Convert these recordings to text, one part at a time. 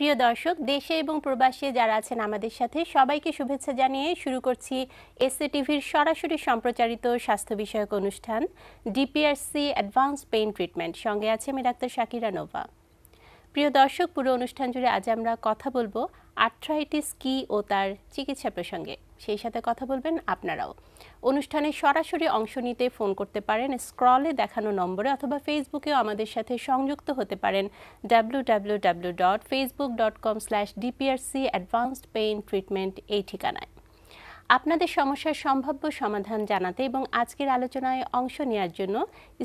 প্রিয় দর্শক দেশে এবং প্রবাসে যারা আছেন আমাদের সাথে সবাইকে শুভেচ্ছা জানিয়ে শুরু করছি এসএ টিভির সরাসরি সম্প্রচারিত স্বাস্থ্য বিষয়ক অনুষ্ঠান ডিপিআরসি অ্যাডভান্স পেইন ট্রিটমেন্ট সঙ্গে আছে আমি ডাক্তার শাকিরা নোভা প্রিয় দর্শক পুরো অনুষ্ঠান জুড়ে আজ আমরা কথা বলবো আর্থ্রাইটিস কি ও তার চিকিৎসা প্রসঙ্গে সেই সাথে কথা বলবেন আপনারাও অনুষ্ঠানে সরাসরি অংশ নিতে ফোন করতে পারেন স্ক্রলে দেখানো নম্বরে অথবা ফেসবুকেও আমাদের সাথে সংযুক্ত হতে পারেন W W W dot Facebook dot com slash DPRC advanced pain treatment এই ঠিকানায় আপনাদের সমস্যার সম্ভাব্য সমাধান জানাতে এবং আজকের আলোচনায় অংশ নেওয়ার জন্য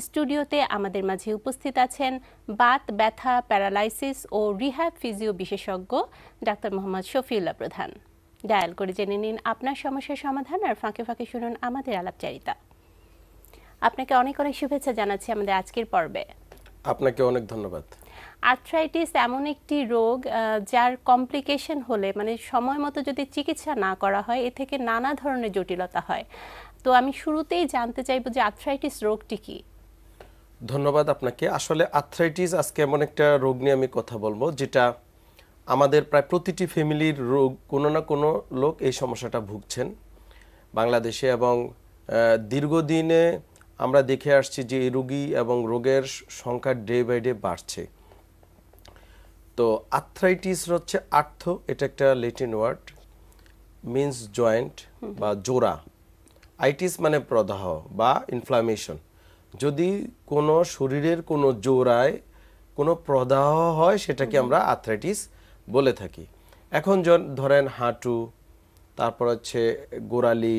স্টুডিওতে আমাদের মাঝে উপস্থিত আছেন বাত ব্যথা প্যারালাইসিস ও রিহ্যাব ফিজিও বিশেষজ্ঞ ডাক্তার মোহাম্মদ শফিউল্লাহ প্রধান ডায়াল করে জেনে নিন আপনার সমস্যার সমাধান আর ফাঁকে ফাঁকে শুনুন আমাদের আলাপচারিতা আপনাকে অনেক অনেক শুভেচ্ছা জানাচ্ছি আমাদের আজকের পর্বে আপনাকে অনেক ধন্যবাদ আর্থ্রাইটিস এমন একটি রোগ যার কমপ্লিকেশন হলে মানে সময় মতো যদি চিকিৎসা না করা হয় এ থেকে নানা ধরনের জটিলতা হয় তো আমি শুরুতেই জানতে চাইবো যে আর্থ্রাইটিস রোগটি কি ধন্যবাদ আপনাকে আসলে আর্থ্রাইটিস আজকে এমন একটা রোগ নিয়ে আমি কথা বলবো যেটা আমাদের প্রায় প্রতিটি ফ্যামিলির রোগ কোনো না কোনো লোক এই সমস্যাটা ভুগছেন বাংলাদেশে এবং দীর্ঘদিনে আমরা দেখে আসছি যে এই রোগী এবং রোগের সংখ্যা ডে বাই ডে বাড়ছে তো আর্থ্রাইটিস হচ্ছে আর্থ এটা একটা লেটিন ওয়ার্ড মিন্স জয়েন্ট বা জোড়া আইটিস মানে প্রদাহ বা ইনফ্লামেশন যদি কোনো শরীরের কোনো জোড়ায় কোনো প্রদাহ হয় সেটাকে আমরা আর্থ্রাইটিস বলে থাকি এখন যখন ধরেন হাঁটু তারপর হচ্ছে গোড়ালি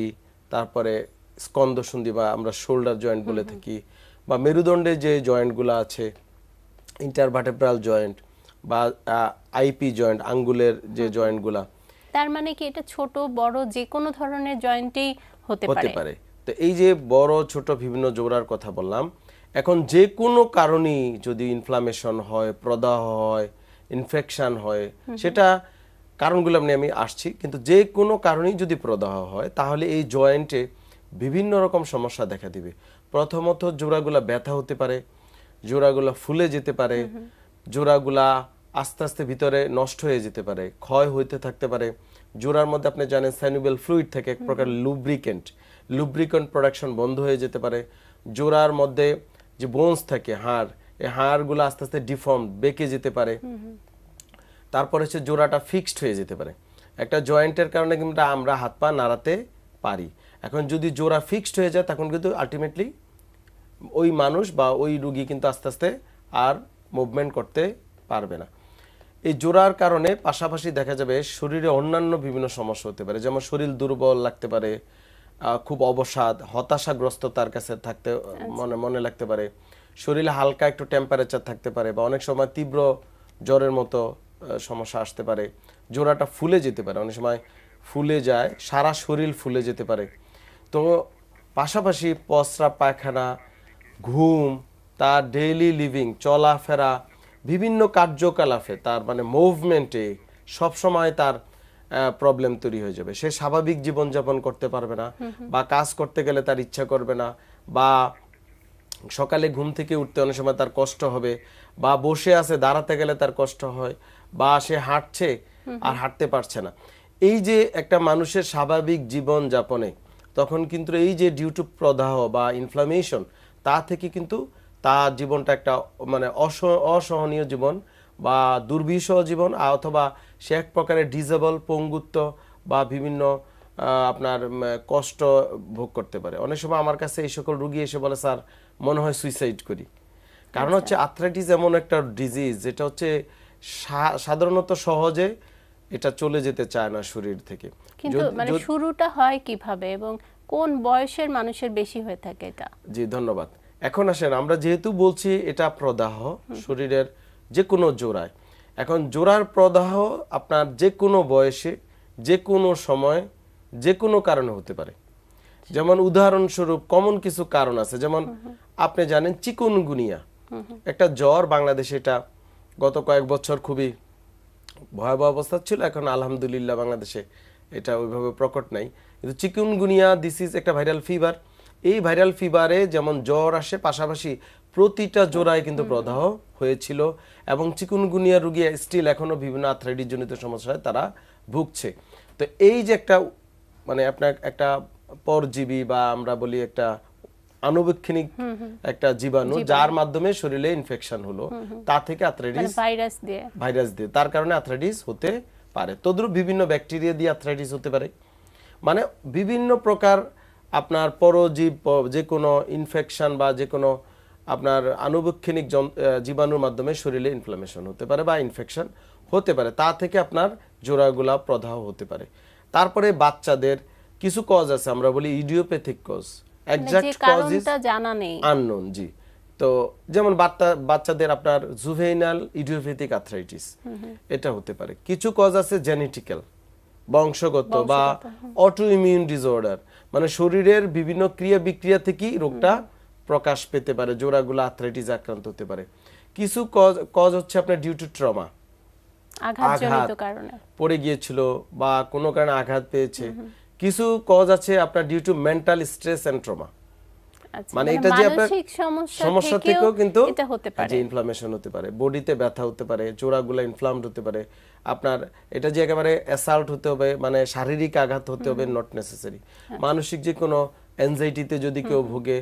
তারপরে স্কন্দসন্ধি বা আমরা শোল্ডার জয়েন্ট বলে থাকি বা মেরুদণ্ডে যে জয়েন্টগুলো আছে ইন্টারভার্টেব্রাল জয়েন্ট বা আইপি জয়েন্ট আঙ্গুলের যে জয়েন্টগুলা তার মানে কি এটা ছোট বড় যে কোনো ধরনের জয়েন্টেই হতে পারে তো এই যে বড় ছোট বিভিন্ন জোড়ার কথা বললাম এখন যে কোনো কারণেই যদি ইনফ্লামেশন হয় প্রদাহ হয় ইনফেকশান হয় সেটা কারণগুলো নিয়ে আমি আসছি কিন্তু যে কোনো কারণেই যদি প্রদাহ হয় তাহলে এই জয়েন্টে বিভিন্ন রকম সমস্যা দেখা দিবে প্রথমত জোড়াগুলা ব্যথা হতে পারে জোড়াগুলা ফুলে যেতে পারে জোড়াগুলা আস্তে আস্তে ভিতরে নষ্ট হয়ে যেতে পারে ক্ষয় হইতে থাকতে পারে জোড়ার মধ্যে আপনি জানেন স্যানুবেল ফ্লুইড থেকে এক প্রকার লুব্রিকেন্ট লুব্রিকেন্ট প্রোডাকশন বন্ধ হয়ে যেতে পারে জোড়ার মধ্যে যে বোনস থাকে হাড় এই হাড়গুলো আস্তে আস্তে ডিফর্ম বেঁকে যেতে পারে তারপর হচ্ছে জোড়াটা ফিক্সড হয়ে যেতে পারে একটা জয়েন্টের কারণে কিন্তু আমরা হাত পা নাড়াতে পারি এখন যদি জোড়া ফিক্সড হয়ে যায় তখন কিন্তু আলটিমেটলি ওই মানুষ বা ওই রুগী কিন্তু আস্তে আস্তে আর মুভমেন্ট করতে পারবে না এই জোড়ার কারণে পাশাপাশি দেখা যাবে শরীরে অন্যান্য বিভিন্ন সমস্যা হতে পারে যেমন শরীর দুর্বল লাগতে পারে খুব অবসাদ হতাশাগ্রস্ততার কাছে থাকতে আচ্ছা। মনে মনে লাগতে পারে শরীরে হালকা একটু টেম্পারেচার থাকতে পারে বা অনেক সময় তীব্র জ্বরের মতো সমস্যা আসতে পারে জোড়াটা ফুলে যেতে পারে অনেক সময় ফুলে যায় সারা শরীর ফুলে যেতে পারে তো পাশাপাশি পসরা পায়খানা ঘুম তার ডেইলি লিভিং চলাফেরা বিভিন্ন কার্যকলাপে তার মানে মুভমেন্টে সবসময় তার প্রবলেম তৈরি হয়ে যাবে সে স্বাভাবিক জীবনযাপন করতে পারবে না বা কাজ করতে গেলে তার ইচ্ছা করবে না বা সকালে ঘুম থেকে উঠতে অনেক সময় তার কষ্ট হবে বা বসে আছে দাঁড়াতে গেলে তার কষ্ট হয় বা সে হাঁটছে আর হাঁটতে পারছে না এই যে একটা মানুষের স্বাভাবিক জীবন যাপনে তখন কিন্তু এই যে ডিউ টু প্রদাহ বা ইনফ্লামেশন তা থেকে কিন্তু তার জীবনটা একটা মানে অসহনীয় জীবন বা দুর্বিষহ জীবন অথবা সে এক প্রকারের ডিজেবল পঙ্গুত্ব বা বিভিন্ন আপনার কষ্ট ভোগ করতে পারে অনেক সময় আমার কাছে এই সকল রুগী এসে বলে স্যার মনে হয় সুইসাইড করি কারণ আচ্ছা। হচ্ছে আর্থ্রাইটিস এমন একটা ডিজিজ যেটা হচ্ছে সাধারণত সহজে এটা চলে যেতে চায় না শরীর থেকে কিন্তু মানে শুরুটা হয় কিভাবে এবং কোন বয়সের মানুষের বেশি হয়ে থাকে এটা জি ধন্যবাদ এখন আসেন আমরা যেহেতু বলছি এটা প্রদাহ শরীরের যে কোনো জোড়ায় এখন জোড়ার প্রদাহ আপনার যে কোনো বয়সে যে কোনো সময় যে কোনো কারণে হতে পারে যেমন উদাহরণস্বরূপ কমন কিছু কারণ আছে যেমন আপনি জানেন চিকুনগুনিয়া একটা জ্বর বাংলাদেশে এটা গত কয়েক বছর খুবই ভয়াবহ অবস্থা ছিল এখন আলহামদুলিল্লাহ বাংলাদেশে এটা ওইভাবে প্রকট নাই কিন্তু চিকুনগুনিয়া দিস ইজ একটা ভাইরাল ফিভার এই ভাইরাল ফিভারে যেমন জ্বর আসে পাশাপাশি প্রতিটা জোড়ায় কিন্তু প্রদাহ হয়েছিল এবং চিকুনগুনিয়া রুগী স্টিল এখনও বিভিন্ন আথরাইটিস জনিত সমস্যায় তারা ভুগছে তো এই যে একটা মানে আপনার একটা পরজীবী বা আমরা বলি একটা আনুবীক্ষণিক একটা জীবাণু যার মাধ্যমে শরীরে ইনফেকশন হলো তা থেকে আর্থ্রাইটিস মানে ভাইরাস দিয়ে ভাইরাস দিয়ে তার কারণে আর্থ্রাইটিস হতে পারে তদ্রুপ বিভিন্ন ব্যাকটেরিয়া দিয়ে আর্থ্রাইটিস হতে পারে মানে বিভিন্ন প্রকার আপনার পরজীব যে কোনো ইনফেকশন বা যে কোনো আপনার আনুবীক্ষণিক জীবাণুর মাধ্যমে শরীরে ইনফ্লামেশন হতে পারে বা ইনফেকশন হতে পারে তা থেকে আপনার জোড়াগুলা প্রদাহ হতে পারে তারপরে বাচ্চাদের কিছু কজ আছে আমরা বলি idiopathic cause exact cause is জানা নেই আননোন জি তো যেমন বাচ্চা বাচ্চাদের আপনার জুভেইনাল ইডিওপ্যাথিক আর্থ্রাইটিস এটা হতে পারে কিছু কজ আছে জেনেটিক্যাল বংশগত বা অটো ইমিউন ডিসঅর্ডার মানে শরীরের বিভিন্ন ক্রিয়া বিক্রিয়া থেকেই রোগটা প্রকাশ পেতে পারে জোড়াগুলো আর্থ্রাইটিস আক্রান্ত হতে পারে কিছু কজ কজ হচ্ছে আপনার ডিউ টু ট্রমা আঘাত পড়ে গিয়েছিল বা কোনো কারণে আঘাত পেয়েছে কিছু কজ আছে আপনার due to mental stress and trauma মানে এটা যে আপনার সমস্যা থেকেও কিন্তু এটা ইনফ্লামেশন হতে পারে বডিতে ব্যথা হতে পারে জোড়াগুলো ইনফ্লামড হতে পারে আপনার এটা যে একেবারে অ্যাসাল্ট হতে হবে মানে শারীরিক আঘাত হতে হবে নট নেসেসারি আচ্ছা। মানসিক যে কোনো অ্যাংজাইটিতে যদি কেউ ভোগে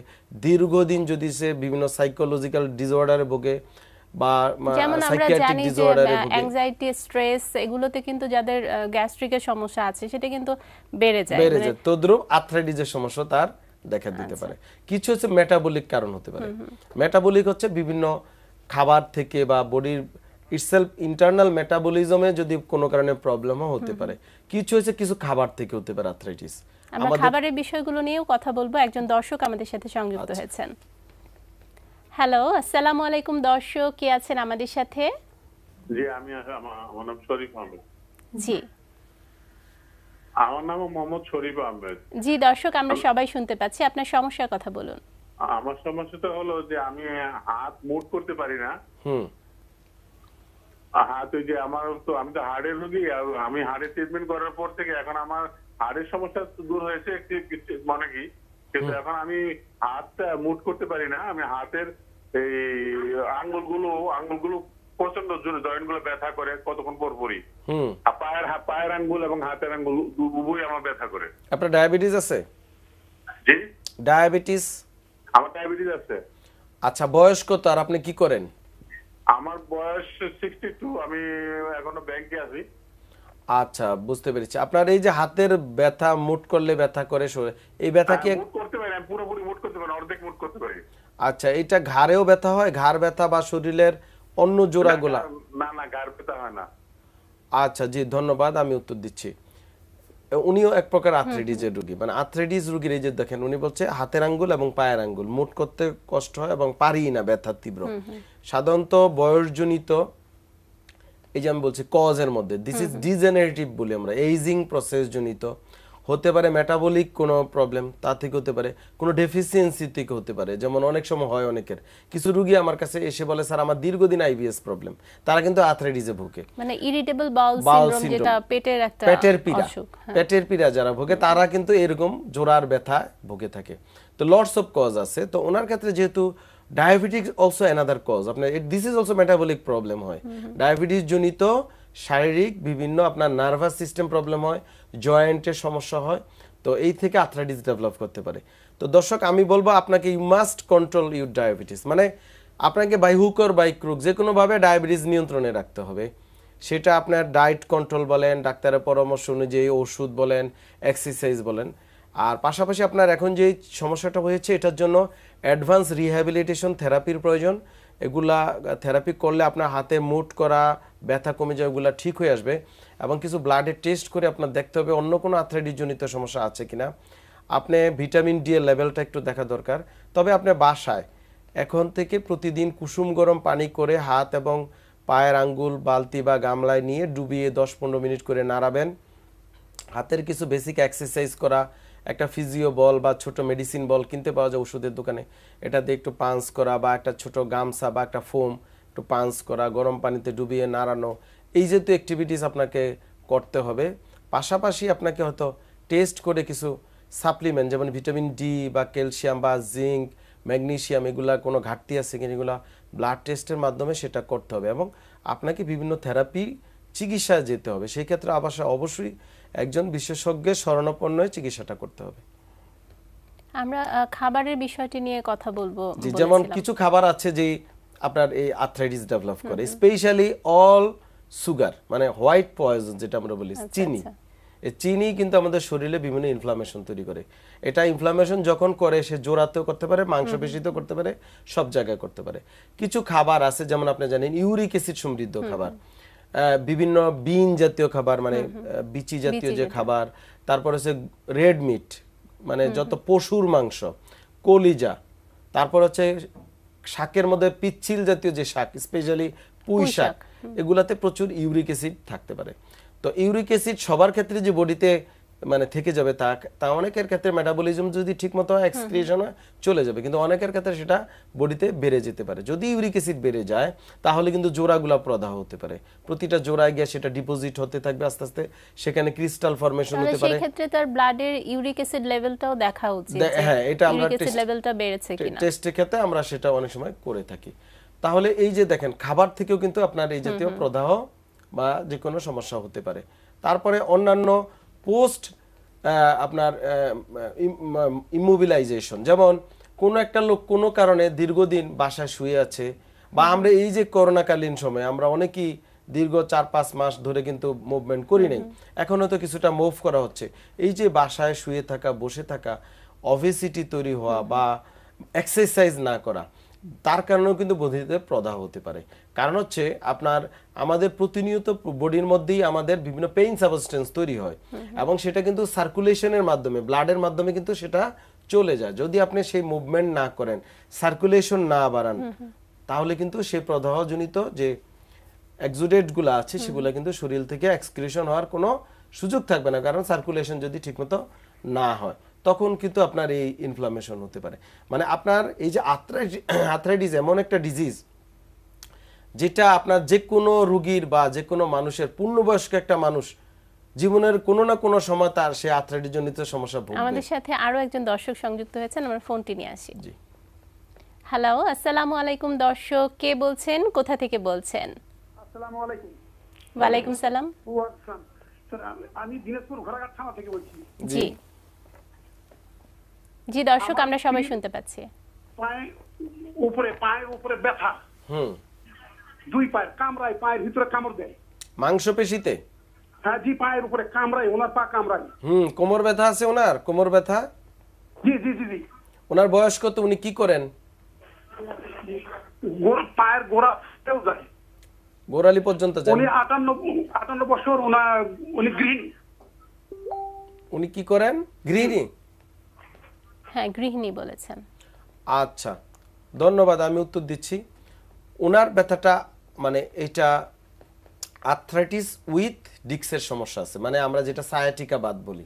দীর্ঘদিন যদি সে বিভিন্ন সাইকোলজিক্যাল ডিসঅর্ডারে ভোগে যেমন আমরা জানি অ্যাংজাইটি স্ট্রেস এগুলোতে কিন্তু যাদের গ্যাস্ট্রিকের সমস্যা আছে সেটা কিন্তু বেড়ে যায় বেড়ে মানে যায় তদ্রুপ আর্থ্রাইটিসের সমস্যা তার দেখা দিতে আচ্ছা। পারে কিছু হচ্ছে মেটাবলিক কারণ হতে পারে মেটাবলিক হচ্ছে বিভিন্ন খাবার থেকে বা বডির ইটসেলফ ইন্টারনাল মেটাবলিজমে যদি কোনো কারণে প্রবলেমও হতে পারে কিছু হচ্ছে কিছু খাবার থেকে হতে পারে আর্থ্রাইটিস আমরা খাবারের বিষয়গুলো নিয়েও কথা বলবো একজন দর্শক আমাদের সাথে সংযুক্ত আচ্ছা। হয়েছেন হ্যালো আসসালামু আলাইকুম দর্শক কে আছেন আমাদের সাথে জি আমি আমার নাম শরীফ আহমেদ জি আমার নাম মোহাম্মদ শরীফ আহমেদ জি দর্শক আমরা সবাই শুনতে পাচ্ছি আপনার সমস্যার কথা বলুন আমার সমস্যাটা হলো যে আমি হাত মুভ করতে পারি না হুম হাত ওই যে আমার তো আমি তো হাড়ের রোগী আমি হাড়ের ট্রিটমেন্ট করার পর থেকে এখন আমার হাড়ের সমস্যা দূর হয়েছে একটি মনে কি কিন্তু এখন আমি হাতটা মুভ করতে পারি না আমি হাতের এই আঙ্গুলগুলো আঙ্গুলগুলো প্রচন্ড জোরে জয়েন্ট গুলো ব্যথা করে কতক্ষণ পর পরই পায়ের পায়ের আঙ্গুল এবং হাতের আঙ্গুল উভয় আমার ব্যথা করে আপনার ডায়াবেটিস আছে জি ডায়াবেটিস আমার ডায়াবেটিস আছে আচ্ছা বয়স কত আর আপনি কি করেন আমার বয়স 62 আমি এখনো ব্যাংকে আছি আচ্ছা বুঝতে পেরেছি আপনার এই যে হাতের ব্যথা মুট করলে ব্যথা করে এই ব্যথা হ্যাঁ, কি করতে পারি পুরোপুরি মুট করতে পারি অর্ধেক মুট করতে পারি আচ্ছা এটা ঘাড়েও ব্যথা হয় ঘাড় ব্যথা বা শরীরের অন্য জোড়াগুলা না না ঘাড় ব্যথা হয় না আচ্ছা জি ধন্যবাদ আমি উত্তর দিচ্ছি উনিও এক প্রকার আর্থ্রাইটিসের রোগী মানে আর্থ্রাইটিস রোগীর এই যে দেখেন উনি বলছে হাতের আঙ্গুল এবং পায়ের আঙ্গুল মুট করতে কষ্ট হয় এবং পারি না ব্যথা তীব্র সাধারণত বয়সজনিত এই যে আমি বলছি কজের মধ্যে দিস ইজ ডিজেনারেটিভ বলি আমরা এইজিং প্রসেস জনিত হতে পারে মেটাবলিক কোনো প্রবলেম তা থেকে হতে পারে কোনো ডেফিসিয়েন্সি থেকে হতে পারে যেমন অনেক সময় হয় অনেকের কিছু রুগী আমার কাছে এসে বলে স্যার আমার দীর্ঘদিন আইবিএস প্রবলেম তারা কিন্তু আর্থ্রাইটিসে ভোগে মানে ইরিটেবল বাউল সিনড্রোম যেটা পেটের একটা পেটের পীড়া হ্যাঁ। পেটের পীড়া যারা ভোগে তারা কিন্তু এরকম জোরার ব্যথা ভোগে থাকে তো লটস অফ কজ আছে তো ওনার ক্ষেত্রে যেহেতু ডায়াবেটিস অলসো অ্যানাদার কজ আপনার this is also metabolic problem হয় ডায়াবেটিস জনিত শারীরিক বিভিন্ন আপনার নার্ভাস সিস্টেম প্রবলেম হয় জয়েন্টের সমস্যা হয় তো এই থেকে আথরাইটিস ডেভেলপ করতে পারে তো দর্শক আমি বলবো আপনাকে you must control your diabetes মানে আপনাকে বাই হুকর বাই ক্রুক যে কোনোভাবে ডায়াবেটিস নিয়ন্ত্রণে রাখতে হবে সেটা আপনার ডায়েট কন্ট্রোল বলেন ডাক্তারের পরামর্শ অনুযায়ী ওষুধ বলেন এক্সারসাইজ বলেন আর পাশাপাশি আপনার এখন যে সমস্যাটা হয়েছে এটার জন্য অ্যাডভান্স রিহ্যাবিলিটেশন থেরাপির প্রয়োজন এগুলা থেরাপি করলে আপনার হাতে মুট করা ব্যথা কমে যাবে ওগুলা ঠিক হয়ে আসবে এবং কিছু ব্লাডে টেস্ট করে আপনার দেখতে হবে অন্য কোনো আর্থ্রাইটিসজনিত সমস্যা আছে কিনা আপনি ভিটামিন ডি এর লেভেলটা একটু দেখা দরকার তবে আপনি বাসায় এখন থেকে প্রতিদিন কুসুম গরম পানি করে হাত এবং পায়ের আঙ্গুল বালতি বা গামলায় নিয়ে ডুবিয়ে দশ পনেরো মিনিট করে নাড়াবেন হাতের কিছু বেসিক এক্সারসাইজ করা একটা ফিজিও বল বা ছোট মেডিসিন বল কিনতে পাওয়া যায় ওষুধের দোকানে এটা দিয়ে একটু পাঞ্চ করা বা একটা ছোট গামছা বা একটা ফোম একটু পাঞ্চ করা গরম পানিতে ডুবিয়ে নাড়ানো এই যেহেতু অ্যাক্টিভিটিস আপনাকে করতে হবে পাশাপাশি আপনাকে হয়তো টেস্ট করে কিছু সাপ্লিমেন্ট যেমন ভিটামিন ডি বা ক্যালসিয়াম বা জিঙ্ক ম্যাগনেশিয়াম এগুলা কোনো ঘাটতি আছে কিনা এগুলা ব্লাড টেস্টের মাধ্যমে সেটা করতে হবে এবং আপনাকে বিভিন্ন থেরাপি চিকিৎসা যেতে হবে সেই ক্ষেত্রে আবাসে অবশ্যই একজন বিশেষজ্ঞের শরণাপন্ন হয়ে চিকিৎসাটা করতে হবে আমরা খাবারের বিষয়টি নিয়ে কথা বলবো যেমন কিছু খাবার আছে যে আপনার এই আর্থ্রাইটিস ডেভেলপ করে স্পেশালি অল সুগার মানে হোয়াইট পয়জন যেটা আমরা বলি আচ্ছা, চিনি আচ্ছা। চিনি কিন্তু আমাদের শরীরে বিভিন্ন ইনফ্লামেশন তৈরি করে এটা ইনফ্লামেশন যখন করে সে জোরাতেও করতে পারে মাংসপেশিতেও করতে পারে সব জায়গায় করতে পারে কিছু খাবার আছে যেমন আপনি জানেন ইউরিক অ্যাসিড সমৃদ্ধ খাবার বিভিন্ন বিন জাতীয় খাবার মানে বিচি জাতীয় যে খাবার তারপর হচ্ছে রেড মিট মানে যত পশুর মাংস কলিজা তারপর হচ্ছে শাকের মধ্যে পিচ্ছিল জাতীয় যে শাক স্পেশালি পুঁই শাক এগুলাতে প্রচুর ইউরিক অ্যাসিড থাকতে পারে তো ইউরিক অ্যাসিড সবার ক্ষেত্রে যে বডিতে মানে থেকে যাবে তা তা অনেকের ক্ষেত্রে মেটাবলিজম যদি ঠিকমতো এক্সক্রিয়েশন হয় চলে যাবে কিন্তু অনেকের ক্ষেত্রে সেটা বডিতে বেড়ে যেতে পারে যদি ইউরিক অ্যাসিড বেড়ে যায় তাহলে কিন্তু জোড়াগুলা প্রদাহ হতে পারে প্রতিটা জোড়ায় গিয়ে সেটা ডিপোজিট হতে থাকবে আস্তে আস্তে সেখানে ক্রিস্টাল ফরমেশন হতে পারে সেই ক্ষেত্রে তার ব্লাডের ইউরিক অ্যাসিড লেভেলটাও দেখা উচিত হ্যাঁ এটা আমরা টেস্ট লেভেলটা বেড়েছে কিনা টেস্টের ক্ষেত্রে আমরা সেটা অনেক সময় করে থাকি তাহলে এই যে দেখেন খাবার থেকেও কিন্তু আপনার এই জাতীয় প্রদাহ বা যে কোনো সমস্যা হতে পারে তারপরে অন্যান্য পোস্ট আপনার ইমোবিলাইজেশন যেমন কোনো একটা লোক কোনো কারণে দীর্ঘদিন বাসায় শুয়ে আছে বা আমরা এই যে করোনাকালীন সময়ে আমরা অনেকেই দীর্ঘ চার পাঁচ মাস ধরে কিন্তু মুভমেন্ট করি নাই এখনও তো কিছুটা মুভ করা হচ্ছে এই যে বাসায় শুয়ে থাকা বসে থাকা অভিসিটি তৈরি হওয়া বা এক্সারসাইজ না করা তার কারণেও কিন্তু বধিতে প্রদাহ হতে পারে কারণ হচ্ছে আপনার আমাদের প্রতিনিয়ত বডির মধ্যেই আমাদের বিভিন্ন পেইন সাবস্টেন্স তৈরি হয় এবং সেটা কিন্তু সার্কুলেশনের মাধ্যমে ব্লাডের মাধ্যমে কিন্তু সেটা চলে যায় যদি আপনি সেই মুভমেন্ট না করেন সার্কুলেশন না বাড়ান তাহলে কিন্তু সেই প্রদাহজনিত যে এক্সুডেটগুলো আছে সেগুলো কিন্তু শরীর থেকে এক্সক্রিশন হওয়ার কোনো সুযোগ থাকবে না কারণ সার্কুলেশন যদি ঠিকমতো না হয় তখন কিন্তু আপনার এই ইনফ্লামেশন হতে পারে মানে আপনার এই যে আর্থ্রাইটিস এমন একটা ডিজিজ যেটা আপনার যে কোনো রুগীর বা যে কোনো মানুষের পূর্ণবয়স্ক একটা মানুষ জীবনের কোনো না কোনো সময় তার সে জনিত সমস্যা ভুগবে আমাদের সাথে আরো একজন দর্শক সংযুক্ত হয়েছেন আমরা ফোনটি নিয়ে আসি জি হ্যালো আসসালামু আলাইকুম দর্শক কে বলছেন কোথা থেকে বলছেন আসসালামু আলাইকুম ওয়ালাইকুম সালাম আমি দিনাজপুর ঘোড়াঘাট থানা থেকে বলছি জি জি দর্শক আমরা সবাই শুনতে পাচ্ছি পায়ে উপরে পায়ে উপরে ব্যথা হুম দুই পায়ের কামড়ায় পায়ের ভিতরে কামড় দেয় পেশিতে হ্যাঁ জি পায়ের উপরে কামড়ায় ওনার পা কামড়ায় হুম কোমর ব্যথা আছে ওনার কোমর ব্যথা জি জি জি জি ওনার বয়স কত উনি কি করেন পায়ের গোড়া যায় গোড়ালি পর্যন্ত যায় উনি 58 58 বছর ওনার উনি গৃহিণী উনি কি করেন গৃহিণী হ্যাঁ গৃহিণী বলেছেন আচ্ছা ধন্যবাদ আমি উত্তর দিচ্ছি ওনার ব্যথাটা মানে এটা আর্থ্রাইটিস উইথ ডিক্সের সমস্যা আছে মানে আমরা যেটা সায়াটিকা বাদ বলি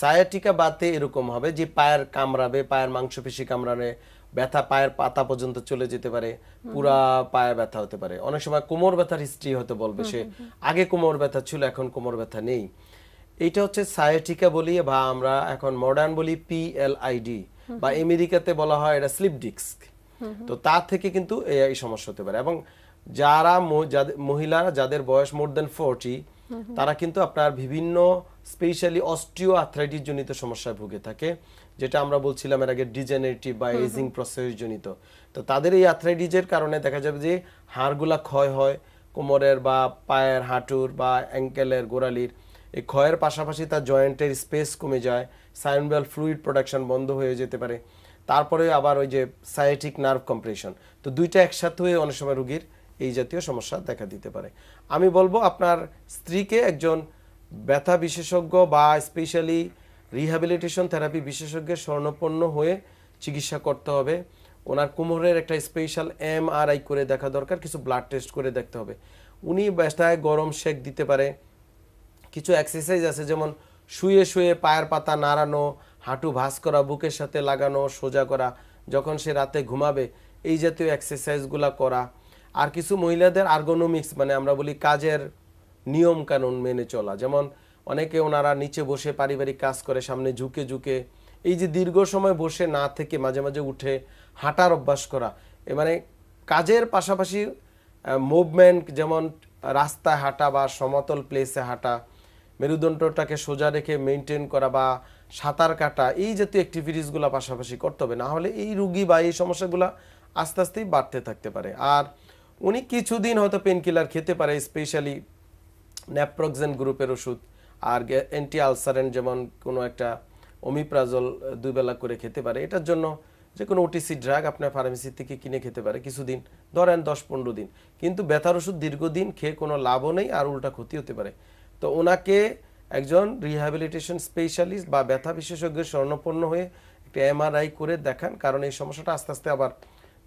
সায়াটিকা বাদে এরকম হবে যে পায়ের কামড়াবে পায়ের মাংসপেশি কামড়াবে ব্যথা পায়ের পাতা পর্যন্ত চলে যেতে পারে পুরা পায়ে ব্যথা হতে পারে অনেক সময় কোমর ব্যথার হিস্ট্রি হতে বলবে সে আগে কোমর ব্যথা ছিল এখন কোমর ব্যথা নেই এটা হচ্ছে সায়াটিকা বলি বা আমরা এখন মডার্ন বলি পিএলআইডি বা আমেরিকাতে বলা হয় এটা স্লিপ ডিস্ক তো তার থেকে কিন্তু এই সমস্যা হতে পারে এবং যারা মহিলারা যাদের বয়স মোর দেন ফোরটি তারা কিন্তু আপনার বিভিন্ন স্পেশালি অস্ট্রিও আর্থ্রাইটিস জনিত সমস্যায় ভুগে থাকে যেটা আমরা বলছিলাম এর আগে ডিজেনারেটিভ বা এজিং প্রসেস জনিত তো তাদের এই আর্থ্রাইটিসের কারণে দেখা যাবে যে হাড়গুলা ক্ষয় হয় কোমরের বা পায়ের হাঁটুর বা অ্যাঙ্কেলের গোড়ালির এই ক্ষয়ের পাশাপাশি তার জয়েন্টের স্পেস কমে যায় সাইনবেল ফ্লুইড প্রোডাকশন বন্ধ হয়ে যেতে পারে তারপরে আবার ওই যে সায়েটিক নার্ভ কম্প্রেশন তো দুইটা একসাথে হয়ে অনেক সময় রুগীর এই জাতীয় সমস্যা দেখা দিতে পারে আমি বলবো আপনার স্ত্রীকে একজন ব্যথা বিশেষজ্ঞ বা স্পেশালি রিহ্যাবিলিটেশন থেরাপি বিশেষজ্ঞের স্বর্ণপন্ন হয়ে চিকিৎসা করতে হবে ওনার কোমরের একটা স্পেশাল এম আর আই করে দেখা দরকার কিছু ব্লাড টেস্ট করে দেখতে হবে উনি ব্যথায় গরম শেক দিতে পারে কিছু এক্সারসাইজ আছে যেমন শুয়ে শুয়ে পায়ের পাতা নাড়ানো হাঁটু ভাস করা বুকের সাথে লাগানো সোজা করা যখন সে রাতে ঘুমাবে এই জাতীয় এক্সারসাইজগুলো করা আর কিছু মহিলাদের আর্গোনমিক্স মানে আমরা বলি কাজের নিয়ম কানুন মেনে চলা যেমন অনেকে ওনারা নিচে বসে পারিবারিক কাজ করে সামনে ঝুঁকে ঝুঁকে এই যে দীর্ঘ সময় বসে না থেকে মাঝে মাঝে উঠে হাঁটার অভ্যাস করা এ মানে কাজের পাশাপাশি মুভমেন্ট যেমন রাস্তায় হাঁটা বা সমতল প্লেসে হাঁটা মেরুদণ্ডটাকে সোজা রেখে মেনটেন করা বা সাঁতার কাটা এই জাতীয় অ্যাক্টিভিটিসগুলো পাশাপাশি করতে হবে না হলে এই রুগী বা এই সমস্যাগুলো আস্তে আস্তেই বাড়তে থাকতে পারে আর উনি কিছুদিন হয়তো পেন কিলার খেতে পারে স্পেশালি ন্যাপ্রক্সেন গ্রুপের ওষুধ আর অ্যান্টি আলসারেন্ট যেমন কোনো একটা অমিপ্রাজল দুবেলা করে খেতে পারে এটার জন্য যে কোনো ওটিসি ড্রাগ আপনার ফার্মেসি থেকে কিনে খেতে পারে কিছুদিন ধরেন দশ পনেরো দিন কিন্তু ব্যথার ওষুধ দীর্ঘদিন খেয়ে কোনো লাভও নেই আর উল্টা ক্ষতি হতে পারে তো ওনাকে একজন রিহ্যাবিলিটেশন স্পেশালিস্ট বা ব্যথা বিশেষজ্ঞের স্বর্ণপন্ন হয়ে একটি এমআরআই করে দেখান কারণ এই সমস্যাটা আস্তে আস্তে আবার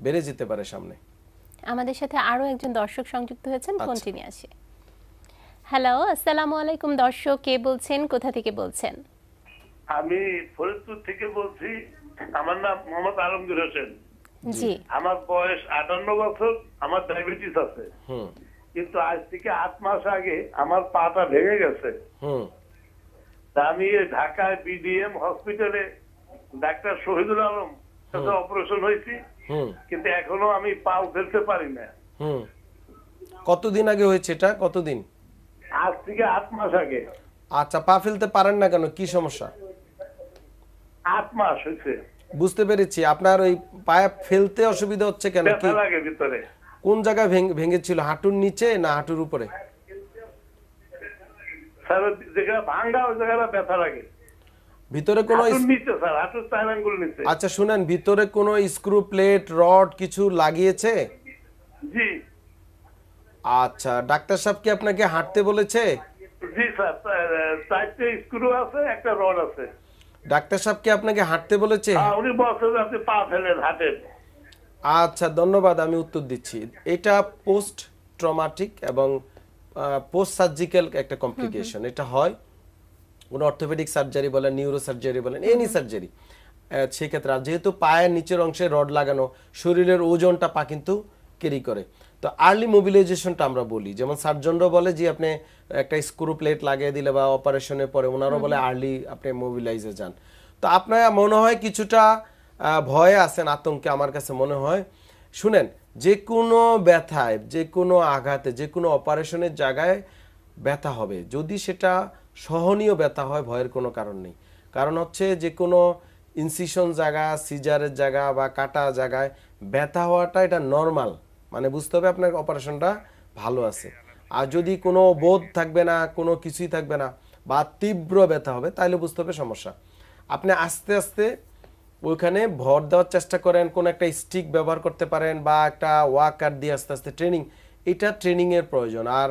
বেড়ে যেতে পারে সামনে আমাদের সাথে আরো একজন দর্শক সংযুক্ত হয়েছেন আচ্ছা। ফোনটি নিয়ে আসি হ্যালো আসসালামু আলাইকুম দর্শক কে বলছেন কোথা থেকে বলছেন আমি ফরিদপুর থেকে বলছি আমার নাম মোহাম্মদ আলমগীর হোসেন জি আমার বয়স আটান্ন বছর আমার ডায়াবেটিস আছে কিন্তু আজ থেকে আট মাস আগে আমার পাটা ভেঙে গেছে আমি ঢাকায় বিডিএম হসপিটালে ডাক্তার শহীদুল আলম সাথে অপারেশন হয়েছি কিন্তু এখনো আমি পাও ফেলতে পারি না কতদিন আগে হয়েছে এটা কতদিন আজ থেকে আট মাস আগে আচ্ছা পা ফেলতে পারেন না কেন কি সমস্যা আট মাস হয়েছে বুঝতে পেরেছি আপনার ওই পায়ে ফেলতে অসুবিধা হচ্ছে কেন কি লাগে ভিতরে কোন জায়গায় ভেঙে ভেঙেছিল হাঁটুর নিচে না হাঁটুর উপরে স্যার যেখানে ভাঙ্গা ওই জায়গাটা ব্যথা লাগে ভিতরে কোনো আচ্ছা শুনেন ভিতরে কোনো স্ক্রু প্লেট রড কিছু লাগিয়েছে জি আচ্ছা ডাক্তার সাহেব কি আপনাকে হাঁটতে বলেছে জি স্যার সাইডে স্ক্রু আছে একটা রড আছে ডাক্তার সাহেব কি আপনাকে হাঁটতে বলেছে হ্যাঁ, উনি বলছেন আপনি পা ফেলেন হাঁটেন আচ্ছা ধন্যবাদ আমি উত্তর দিচ্ছি এটা পোস্ট ট্রমাটিক এবং পোস্ট সার্জিক্যাল একটা কমপ্লিকেশন এটা হয় কোনো অর্থোপেডিক সার্জারি বলেন নিউরো সার্জারি বলেন এনি সার্জারি সেক্ষেত্রে আর যেহেতু পায়ের নিচের অংশে রড লাগানো শরীরের ওজনটা পা কিন্তু ক্যারি করে তো আর্লি মোবিলাইজেশনটা আমরা বলি যেমন সার্জনরা বলে যে আপনি একটা স্ক্রু প্লেট লাগিয়ে দিলে বা অপারেশনের পরে ওনারও বলে আর্লি আপনি মোবিলাইজে যান তো আপনার মনে হয় কিছুটা ভয়ে আছেন আতঙ্কে আমার কাছে মনে হয় শুনেন যে কোনো ব্যথায় যে কোনো আঘাতে যে কোনো অপারেশনের জায়গায় ব্যথা হবে যদি সেটা সহনীয় ব্যথা হয় ভয়ের কোনো কারণ নেই কারণ হচ্ছে যে কোনো ইনসিশন জায়গা সিজারের জায়গা বা কাটা জায়গায় ব্যথা হওয়াটা এটা নর্মাল মানে বুঝতে হবে আপনার অপারেশনটা ভালো আছে আর যদি কোনো বোধ থাকবে না কোনো কিছুই থাকবে না বা তীব্র ব্যথা হবে তাহলে বুঝতে হবে সমস্যা আপনি আস্তে আস্তে ওইখানে ভর দেওয়ার চেষ্টা করেন কোনো একটা স্টিক ব্যবহার করতে পারেন বা একটা ওয়াকার দিয়ে আস্তে আস্তে ট্রেনিং এটা ট্রেনিংয়ের প্রয়োজন আর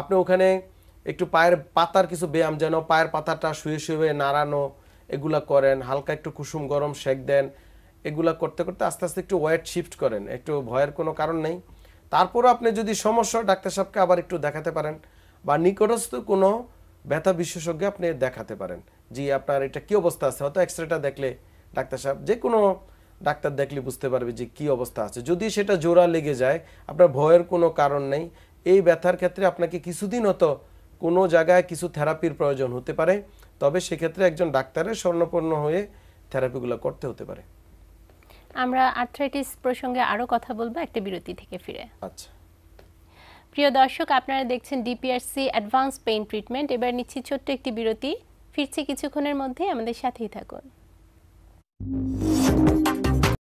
আপনি ওখানে একটু পায়ের পাতার কিছু ব্যায়াম যেন পায়ের পাতাটা শুয়ে শুয়ে নাড়ানো এগুলা করেন হালকা একটু কুসুম গরম সেক দেন এগুলা করতে করতে আস্তে আস্তে একটু ওয়েট শিফট করেন একটু ভয়ের কোনো কারণ নেই তারপরও আপনি যদি সমস্যা ডাক্তার সাহেবকে আবার একটু দেখাতে পারেন বা নিকটস্থ কোনো ব্যথা বিশেষজ্ঞ আপনি দেখাতে পারেন জি আপনার এটা কি অবস্থা আছে হয়তো এক্সরেটা দেখলে ডাক্তার সাহেব যে কোনো ডাক্তার দেখলে বুঝতে পারবে যে কি অবস্থা আছে যদি সেটা জোড়া লেগে যায় আপনার ভয়ের কোনো কারণ নেই এই ব্যথার ক্ষেত্রে আপনাকে কিছুদিন হতো কোনো জায়গায় কিছু থেরাপির প্রয়োজন হতে পারে তবে সেক্ষেত্রে একজন ডাক্তারের স্বর্ণপূর্ণ হয়ে থেরাপিগুলো করতে হতে পারে আমরা আর্থ্রাইটিস প্রসঙ্গে আরও কথা বলবো একটা বিরতি থেকে ফিরে আচ্ছা প্রিয় দর্শক আপনারা দেখছেন ডিপিআরসি অ্যাডভান্স পেইন ট্রিটমেন্ট এবার নিচ্ছি ছোট্ট একটি বিরতি ফিরছি কিছুক্ষণের মধ্যেই আমাদের সাথেই থাকুন